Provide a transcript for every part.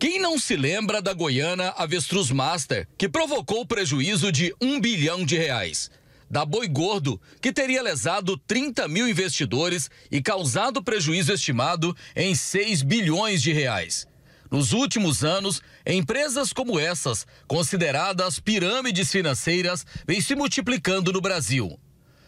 Quem não se lembra da Goiana Avestruz Master, que provocou prejuízo de 1 bilhão de reais? Da Boi Gordo, que teria lesado 30 mil investidores e causado prejuízo estimado em 6 bilhões de reais. Nos últimos anos, empresas como essas, consideradas pirâmides financeiras, vêm se multiplicando no Brasil.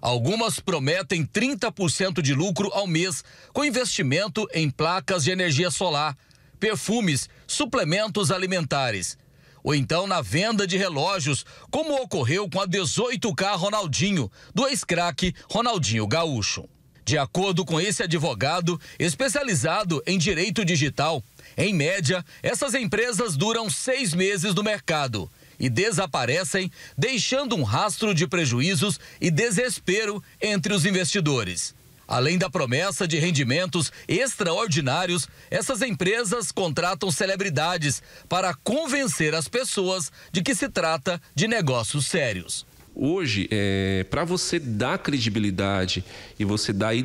Algumas prometem 30% de lucro ao mês, com investimento em placas de energia solar, perfumes, suplementos alimentares. Ou então na venda de relógios, como ocorreu com a 18K Ronaldinho, do ex-craque Ronaldinho Gaúcho. De acordo com esse advogado, especializado em direito digital, em média, essas empresas duram seis meses no mercado e desaparecem, deixando um rastro de prejuízos e desespero entre os investidores. Além da promessa de rendimentos extraordinários, essas empresas contratam celebridades para convencer as pessoas de que se trata de negócios sérios. Hoje, é, para você dar credibilidade e você dar, é,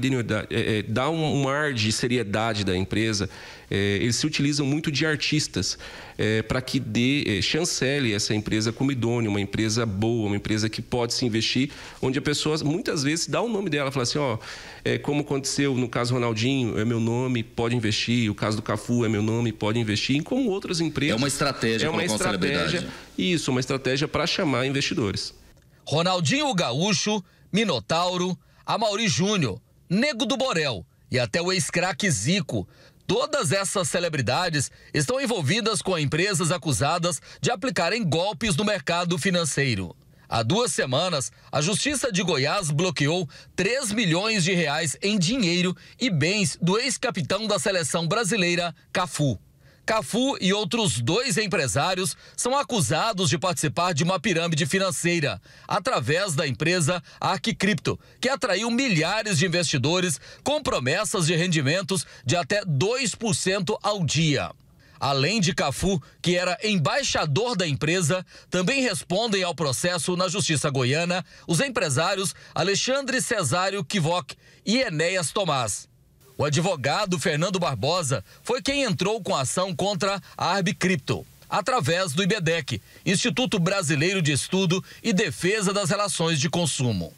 é, dar um, um, ar de seriedade da empresa, é, eles se utilizam muito de artistas é, para que dê, é, chancele essa empresa como idônea, uma empresa boa, uma empresa que pode se investir, onde a pessoa muitas vezes dá o nome dela, fala assim, ó, como aconteceu no caso Ronaldinho, é meu nome, pode investir, o caso do Cafu é meu nome, pode investir, e como outras empresas. É uma estratégia, é uma estratégia. Isso, uma estratégia para chamar investidores. Ronaldinho Gaúcho, Minotauro, Amauri Júnior, Nego do Borel e até o ex-craque Zico. Todas essas celebridades estão envolvidas com empresas acusadas de aplicarem golpes no mercado financeiro. Há duas semanas, a Justiça de Goiás bloqueou 3 milhões de reais em dinheiro e bens do ex-capitão da seleção brasileira, Cafu. Cafu e outros dois empresários são acusados de participar de uma pirâmide financeira através da empresa Arquicripto, que atraiu milhares de investidores com promessas de rendimentos de até 2% ao dia. Além de Cafu, que era embaixador da empresa, também respondem ao processo na Justiça Goiana os empresários Alexandre Cesário Kivok e Enéas Tomás. O advogado Fernando Barbosa foi quem entrou com ação contra a Arbicrypto, através do IBDEC, Instituto Brasileiro de Estudo e Defesa das Relações de Consumo.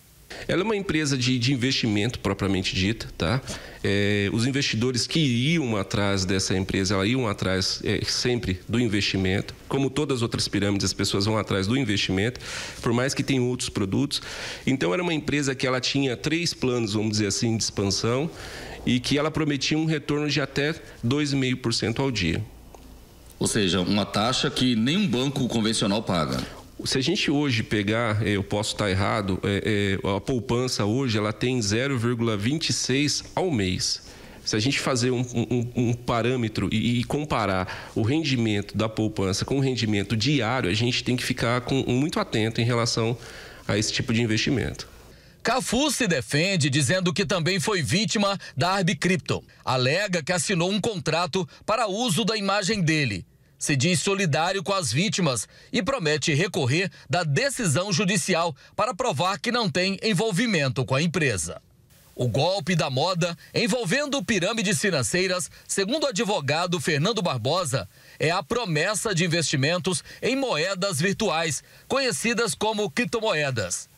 Ela é uma empresa de, de investimento propriamente dita, tá? É, os investidores que iam atrás dessa empresa, ela iam atrás é, sempre do investimento. Como todas as outras pirâmides, as pessoas vão atrás do investimento, por mais que tenham outros produtos. Então era uma empresa que ela tinha três planos, vamos dizer assim, de expansão e que ela prometia um retorno de até 2,5% ao dia. Ou seja, uma taxa que nenhum banco convencional paga. Se a gente hoje pegar, eh, eu posso estar errado, é, é, a poupança hoje ela tem 0,26 ao mês. Se a gente fazer um, um, um parâmetro e, e, comparar o rendimento da poupança com o rendimento diário, a gente tem que ficar com, muito atento em relação a esse tipo de investimento. Cafu se defende dizendo que também foi vítima da Arbicrypto. Alega que assinou um contrato para uso da imagem dele. Se diz solidário com as vítimas e promete recorrer da decisão judicial para provar que não tem envolvimento com a empresa. O golpe da moda envolvendo pirâmides financeiras, segundo o advogado Fernando Barbosa, é a promessa de investimentos em moedas virtuais, conhecidas como criptomoedas.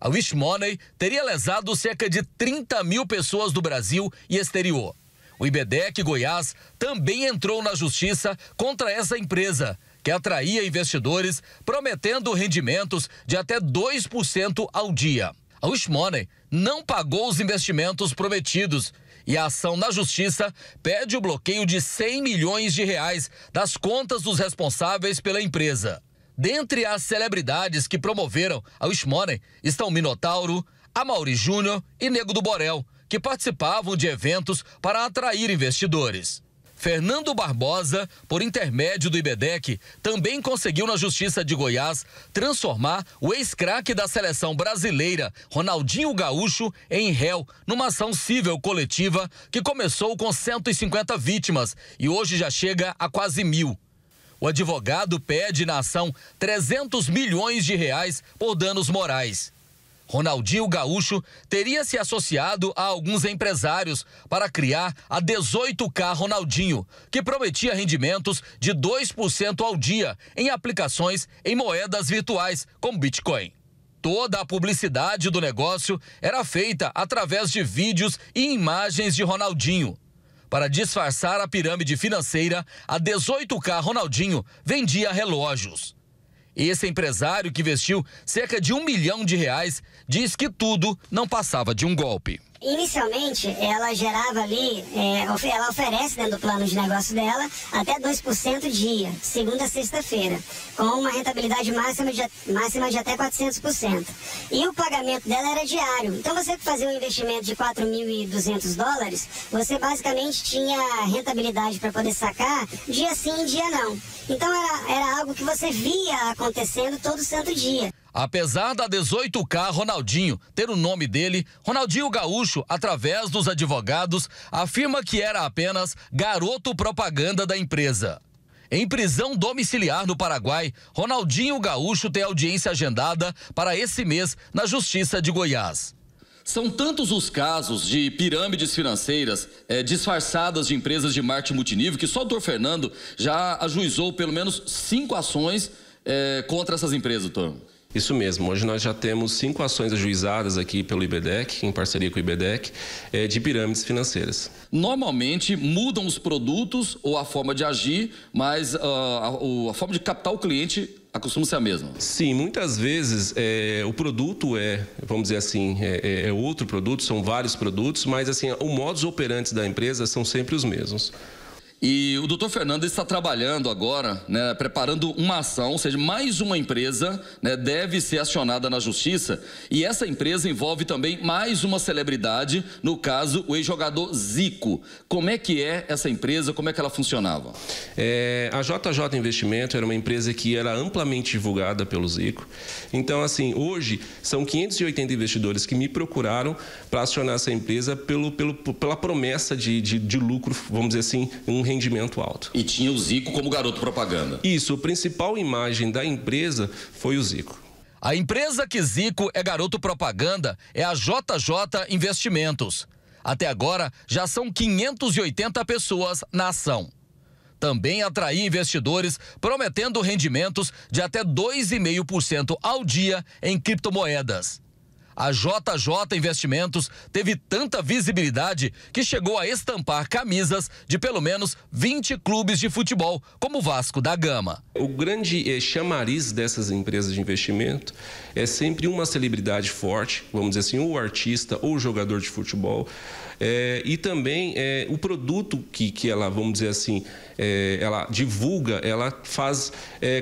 A Wish Money teria lesado cerca de 30 mil pessoas do Brasil e exterior. O IBDEC Goiás também entrou na justiça contra essa empresa, que atraía investidores prometendo rendimentos de até 2% ao dia. A Wish Money não pagou os investimentos prometidos e a ação na justiça pede o bloqueio de 100 milhões de reais das contas dos responsáveis pela empresa. Dentre as celebridades que promoveram a Wishmoren estão Minotauro, Amaury Júnior e Nego do Borel, que participavam de eventos para atrair investidores. Fernando Barbosa, por intermédio do IBDEC, também conseguiu na Justiça de Goiás transformar o ex-craque da seleção brasileira, Ronaldinho Gaúcho, em réu numa ação civil coletiva que começou com 150 vítimas e hoje já chega a quase mil. O advogado pede na ação 300 milhões de reais por danos morais. Ronaldinho Gaúcho teria se associado a alguns empresários para criar a 18K Ronaldinho, que prometia rendimentos de 2% ao dia em aplicações em moedas virtuais, como Bitcoin. Toda a publicidade do negócio era feita através de vídeos e imagens de Ronaldinho. Para disfarçar a pirâmide financeira, a 18K Ronaldinho vendia relógios. Esse empresário que vestiu cerca de um milhão de reais diz que tudo não passava de um golpe. Inicialmente, ela gerava ali, é, ela oferece dentro né, do plano de negócio dela até 2% dia, segunda a sexta-feira, com uma rentabilidade máxima de, máxima de até 400%. E o pagamento dela era diário. Então, você fazia um investimento de 4.200 dólares, você basicamente tinha rentabilidade para poder sacar dia sim dia não. Então, era, era algo que você via acontecendo todo santo dia. Apesar da 18K Ronaldinho ter o nome dele, Ronaldinho Gaúcho, através dos advogados, afirma que era apenas garoto propaganda da empresa. Em prisão domiciliar no Paraguai, Ronaldinho Gaúcho tem audiência agendada para esse mês na Justiça de Goiás. São tantos os casos de pirâmides financeiras é, disfarçadas de empresas de marketing multinível que só o doutor Fernando já ajuizou pelo menos cinco ações é, contra essas empresas, doutor. Isso mesmo. Hoje nós já temos cinco ações ajuizadas aqui pelo IBDEC, em parceria com o IBDEC, eh, de pirâmides financeiras. Normalmente mudam os produtos ou a forma de agir, mas uh, a, a forma de captar o cliente acostuma ser a mesma? Sim, muitas vezes é, o produto é, vamos dizer assim, é, é, é outro produto, são vários produtos, mas assim, o modus operantes da empresa são sempre os mesmos. E o doutor Fernando está trabalhando agora, né, preparando uma ação, ou seja, mais uma empresa né, deve ser acionada na justiça. E essa empresa envolve também mais uma celebridade, no caso, o ex-jogador Zico. Como é que é essa empresa? Como é que ela funcionava? É, a JJ Investimento era uma empresa que era amplamente divulgada pelo Zico. Então, assim, hoje são 580 investidores que me procuraram para acionar essa empresa pelo, pelo, pela promessa de, de, de lucro, vamos dizer assim, um rendimento alto. E tinha o Zico como garoto propaganda. Isso, a principal imagem da empresa foi o Zico. A empresa que Zico é garoto propaganda é a JJ Investimentos. Até agora, já são 580 pessoas na ação. Também atrair investidores prometendo rendimentos de até 2,5% ao dia em criptomoedas. A JJ Investimentos teve tanta visibilidade que chegou a estampar camisas de pelo menos 20 clubes de futebol, como o Vasco da Gama. O grande eh, chamariz dessas empresas de investimento é sempre uma celebridade forte, vamos dizer assim, ou artista ou jogador de futebol. Eh, e também eh, o produto que, que ela, vamos dizer assim, ela divulga, ela faz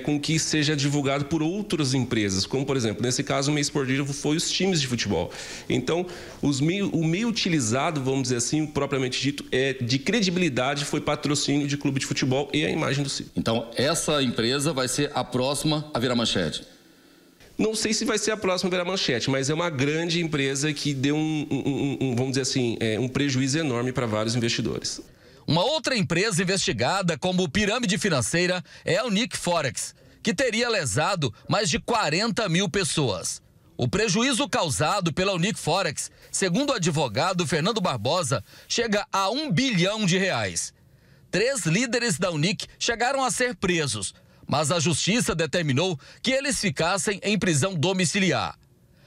com que seja divulgado por outras empresas, como por exemplo, nesse caso, o mês por dia foi os times times de futebol. Então, os meio, o meio utilizado, vamos dizer assim, propriamente dito, é de credibilidade foi patrocínio de clube de futebol e a imagem do Ciro. Então, essa empresa vai ser a próxima a virar manchete? Não sei se vai ser a próxima virar manchete, mas é uma grande empresa que deu um, um, um vamos dizer assim, é, um prejuízo enorme para vários investidores. Uma outra empresa investigada como pirâmide financeira é a Unique Forex, que teria lesado mais de 40 mil pessoas. O prejuízo causado pela Unic Forex, segundo o advogado Fernando Barbosa, chega a um bilhão de reais. Três líderes da Unic chegaram a ser presos, mas a justiça determinou que eles ficassem em prisão domiciliar.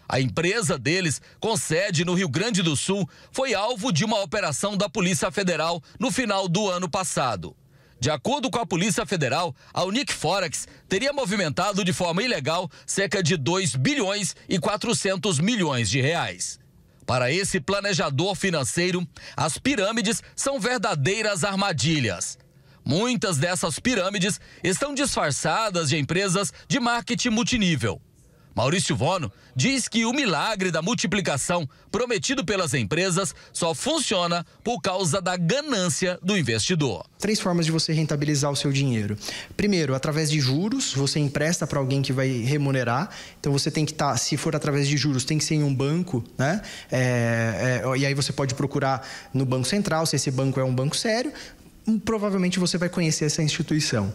A empresa deles, com sede no Rio Grande do Sul, foi alvo de uma operação da Polícia Federal no final do ano passado. De acordo com a Polícia Federal, a Unic Forex teria movimentado de forma ilegal cerca de 2 bilhões e 400 milhões de reais. Para esse planejador financeiro, as pirâmides são verdadeiras armadilhas. Muitas dessas pirâmides estão disfarçadas de empresas de marketing multinível. Maurício Vono diz que o milagre da multiplicação prometido pelas empresas só funciona por causa da ganância do investidor. Três formas de você rentabilizar o seu dinheiro. Primeiro, através de juros, você empresta para alguém que vai remunerar. Então você tem que estar, tá, se for através de juros, tem que ser em um banco, né? É, é, e aí você pode procurar no Banco Central, se esse banco é um banco sério hum, provavelmente você vai conhecer essa instituição.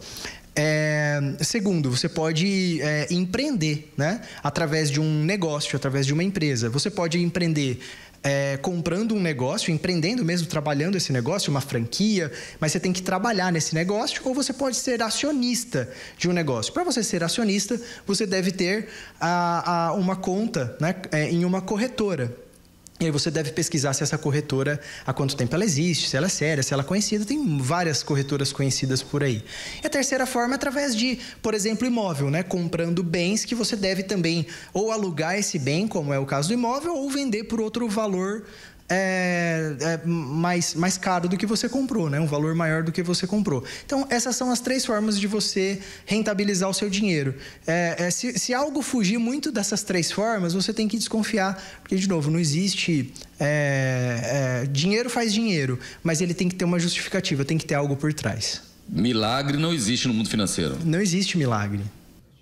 É, segundo, você pode é, empreender, né? Através de um negócio, através de uma empresa. Você pode empreender é, comprando um negócio, empreendendo mesmo, trabalhando esse negócio, uma franquia, mas você tem que trabalhar nesse negócio, ou você pode ser acionista de um negócio. Para você ser acionista, você deve ter a, a, uma conta né, é, em uma corretora. E aí você deve pesquisar se essa corretora, há quanto tempo ela existe, se ela é séria, se ela é conhecida. Tem várias corretoras conhecidas por aí. E a terceira forma é através de, por exemplo, imóvel, né? Comprando bens que você deve também ou alugar esse bem, como é o caso do imóvel, ou vender por outro valor é, é mais, mais caro do que você comprou, né? um valor maior do que você comprou. Então, essas são as três formas de você rentabilizar o seu dinheiro. É, é se, se, algo fugir muito dessas três formas, você tem que desconfiar, porque, de novo, não existe. É, é, dinheiro faz dinheiro, mas ele tem que ter uma justificativa, tem que ter algo por trás. Milagre não existe no mundo financeiro. Não existe milagre.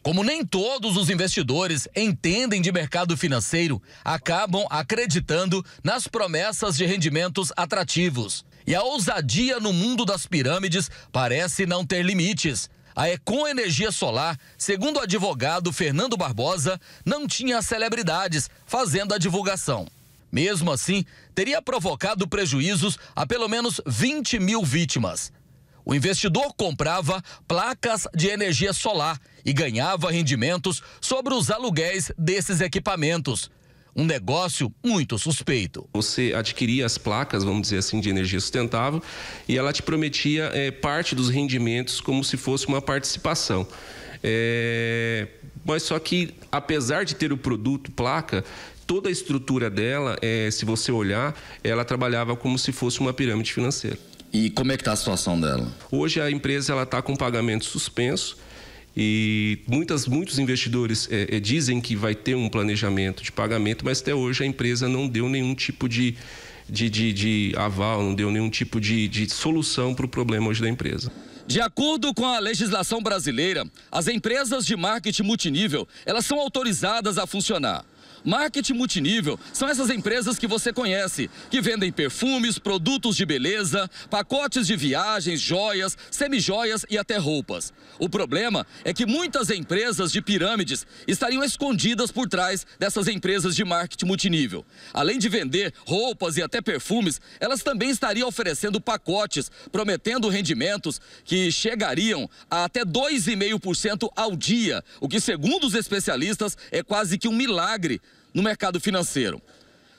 Como nem todos os investidores entendem de mercado financeiro, acabam acreditando nas promessas de rendimentos atrativos. E a ousadia no mundo das pirâmides parece não ter limites. A Econ Energia Solar, segundo o advogado Fernando Barbosa, não tinha celebridades fazendo a divulgação. Mesmo assim, teria provocado prejuízos a pelo menos 20 mil vítimas. O investidor comprava placas de energia solar e ganhava rendimentos sobre os aluguéis desses equipamentos. Um negócio muito suspeito. Você adquiria as placas, vamos dizer assim, de energia sustentável e ela te prometia é, parte dos rendimentos como se fosse uma participação. É... Mas só que, apesar de ter o produto placa, toda a estrutura dela, é, se você olhar, ela trabalhava como se fosse uma pirâmide financeira. E como é que está a situação dela? Hoje a empresa ela está com pagamento suspenso e muitas, muitos investidores é, é, dizem que vai ter um planejamento de pagamento, mas até hoje a empresa não deu nenhum tipo de, de, de, de aval, não deu nenhum tipo de, de solução para o problema hoje da empresa. De acordo com a legislação brasileira, as empresas de marketing multinível, elas são autorizadas a funcionar marketing multinível são essas empresas que você conhece, que vendem perfumes, produtos de beleza, pacotes de viagens, joias, semijoias e até roupas. O problema é que muitas empresas de pirâmides estariam escondidas por trás dessas empresas de marketing multinível. Além de vender roupas e até perfumes, elas também estariam oferecendo pacotes, prometendo rendimentos que chegariam a até 2,5% ao dia, o que, segundo os especialistas, é quase que um milagre no mercado financeiro.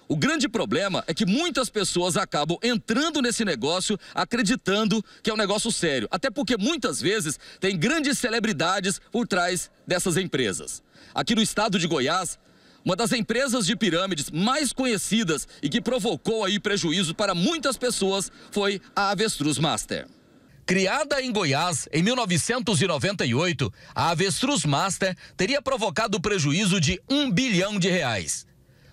O grande problema é que muitas pessoas acabam entrando nesse negócio acreditando que é um negócio sério. Até porque muitas vezes tem grandes celebridades por trás dessas empresas. Aqui no estado de Goiás, uma das empresas de pirâmides mais conhecidas e que provocou aí prejuízo para muitas pessoas foi a Avestruz Master. Criada em Goiás em 1998, a Avestruz Master teria provocado prejuízo de um bilhão de reais.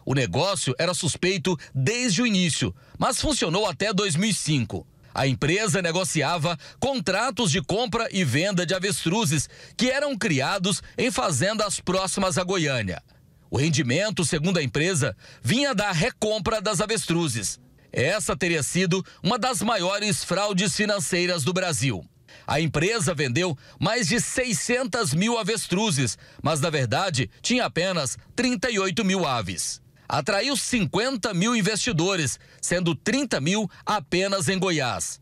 O negócio era suspeito desde o início, mas funcionou até 2005. A empresa negociava contratos de compra e venda de avestruzes que eram criados em fazendas próximas à Goiânia. O rendimento, segundo a empresa, vinha da recompra das avestruzes. Essa teria sido uma das maiores fraudes financeiras do Brasil. A empresa vendeu mais de 600 mil avestruzes, mas na verdade tinha apenas 38 mil aves. Atraiu 50 mil investidores, sendo 30 mil apenas em Goiás.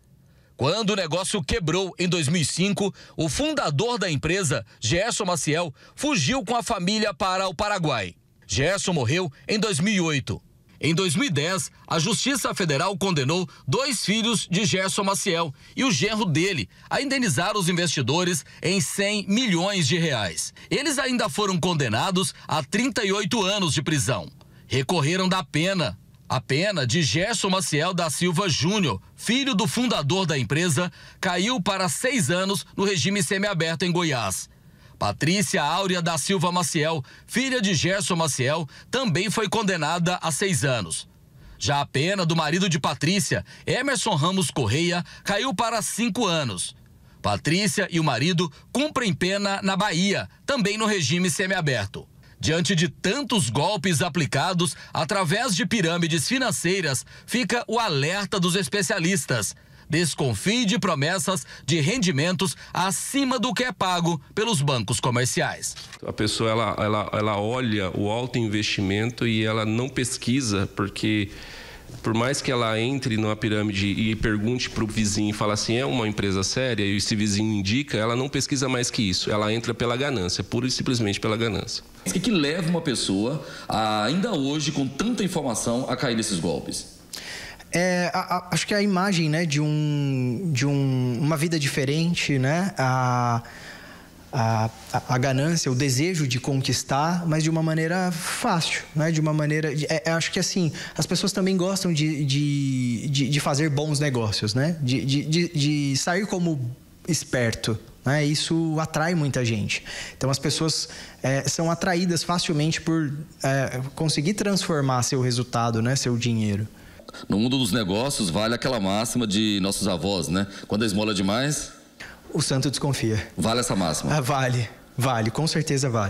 Quando o negócio quebrou em 2005, o fundador da empresa, Gerson Maciel, fugiu com a família para o Paraguai. Gerson morreu em 2008. Em 2010, a Justiça Federal condenou dois filhos de Gerson Maciel e o genro dele a indenizar os investidores em 100 milhões de reais. Eles ainda foram condenados a 38 anos de prisão. Recorreram da pena. A pena de Gerson Maciel da Silva Júnior, filho do fundador da empresa, caiu para seis anos no regime semiaberto em Goiás. Patrícia Áurea da Silva Maciel, filha de Gerson Maciel, também foi condenada a seis anos. Já a pena do marido de Patrícia, Emerson Ramos Correia, caiu para cinco anos. Patrícia e o marido cumprem pena na Bahia, também no regime semiaberto. Diante de tantos golpes aplicados através de pirâmides financeiras, fica o alerta dos especialistas desconfie de promessas de rendimentos acima do que é pago pelos bancos comerciais. A pessoa ela, ela, ela olha o alto investimento e ela não pesquisa, porque por mais que ela entre numa pirâmide e pergunte para o vizinho e fala assim, é uma empresa séria, e esse vizinho indica, ela não pesquisa mais que isso. Ela entra pela ganância, pura e simplesmente pela ganância. O que, que leva uma pessoa, a, ainda hoje, com tanta informação, a cair nesses golpes? É, a, a, acho que a imagem né, de, um, de um, uma vida diferente, né? A, a, a, ganância, o desejo de conquistar, mas de uma maneira fácil, né? De uma maneira. De, é, é acho que assim, as pessoas também gostam de, de, de, de fazer bons negócios, né? De, de, de, sair como esperto. Né? Isso atrai muita gente. Então as pessoas é, são atraídas facilmente por é, conseguir transformar seu resultado, né? seu dinheiro no mundo dos negócios vale aquela máxima de nossos avós, né? Quando a esmola é demais. O santo desconfia. Vale essa máxima? Ah, vale, vale, com certeza vale.